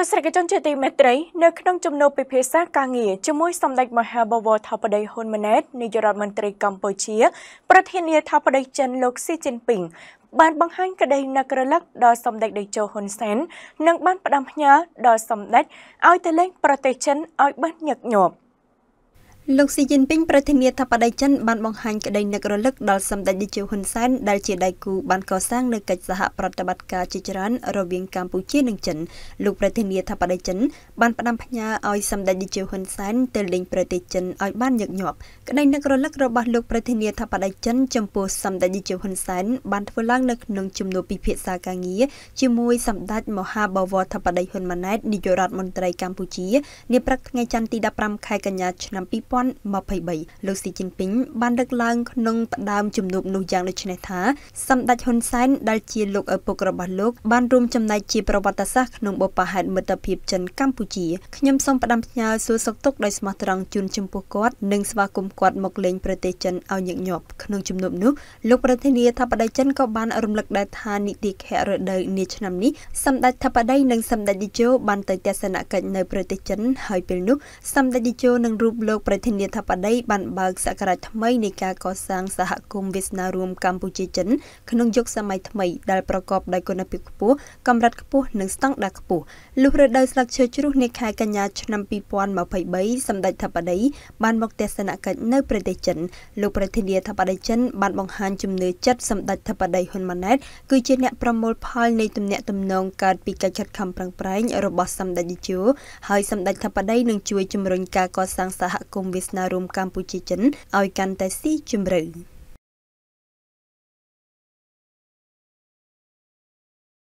ទស្សនិកជនជាទីមេត្រីនៅក្នុងជំនួបពិភាក្សាការងារជាមួយសម្ដេចមហាបវរថបតីហ៊ុនម៉ាណែតនាយករដ្ឋមន្ត្រីកម្ពុជា ប្រធានាធិបតីចិនលោកស៊ីជីនពីងបានបង្ហាញក្តីនឹករលឹកដល់សម្ដេចតេជោហ៊ុនសែននិងបានផ្ដាំផ្ញើដល់សម្ដេចឲ្យទៅលេងប្រទេសចិនឲ្យបានញឹកញាប់។លោកស៊ីជីនពីងប្រធានាធិបតីចិន បានបង្ហាញក្តីនឹករលឹកដល់សម្ដេចតេជោហ៊ុនសែនដែលជាដៃគូបានកសាងនូវកិច្ចសហប្រតិបត្តិការជាច្រើនរវាងកម្ពុជានិងចិនលោកប្រធានាធិបតីចិនបានផ្ដាំផ្ញើឲ្យសម្ដេចតេជោហ៊ុនសែនទៅលេងប្រទេសចិនឲ្យបានញឹកញាប់ ក្តីនឹករលឹករបស់លោកប្រធានាធិបតីចិនចំពោះសម្ដេចតេជោហ៊ុនសែនបានធ្វើឡើងនៅក្នុងជំនួបពិភាក្សាការងារជាមួយសម្ដេចមហាបវរធិបតីហ៊ុនម៉ាណែតនាយករដ្ឋមន្ត្រីកម្ពុជានាព្រឹកថ្ងៃច័ន្ទទី15ខែកញ្ញាឆ្នាំ2000 2023លោកស៊ីជីនពីងបានលើកឡើងក្នុងផ្ដើមជំនួបនោះយ៉ាងដូចនេះថាសម្ដេចហ៊ុនសែនដែលជាលោកឪពុករបស់លោកបានរួមចំណែកជាប្រវត្តិសាស្ត្រក្នុងបុព្វហេតុមិត្តភាពចិនកម្ពុជាខ្ញុំសូមផ្ដាំផ្ញើសួរសុខទុក្ខដោយស្មោះត្រង់ជូនចំពោះគាត់និងស្វាគមន៍គាត់មកលេងប្រទេសចិនឲ្យញឹកញាប់ក្នុងជំនួបនោះលោកប្រធានាធិបតីចិនក៏បានរំលឹកដែរថានីតិខៈរដូវនាឆ្នាំនេះសម្ដេចធិបតី និងសម្ដេចតេជោបានទៅទស្សនកិច្ចនៅប្រទេសចិនហើយពេលនោះសម្ដេចតេជោនឹងរូបលោកប្រធានធានាថាបដីបានបើកសក្តារថ្មីនៃការកសាងសហគមន៍វាសនារួមកម្ពុជាចិនក្នុងយុគសម័យថ្មីដែលប្រកបដោយគុណភាពខ្ពស់កម្រិតខ្ពស់និងស្តង់ដារខ្ពស់លុះរដូវស្លឹកឈើជ្រុះនាខែកញ្ញាឆ្នាំ2023សម្ដេចថាបដីបានមកទស្សនកិច្ចនៅប្រទេសចិនលោកប្រធានាធិបតីចិនបានបង្ហាញជំនឿចិត្តសម្ដេចថាបដីហ៊ុនម៉ាណែតគឺជាអ្នកប្រមូលផលនៃទំនាក់ទំនងកើតពីកិច្ចខិតខំប្រឹងប្រែងរបស់សម្ដេចនាយកហើយសម្ដេចថាបដីនឹងជួយជំរុញការកសាងសហគមន៍វាសនារួមកម្ពុជាចិនឲ្យកាន់តែស៊ីជម្រៅ។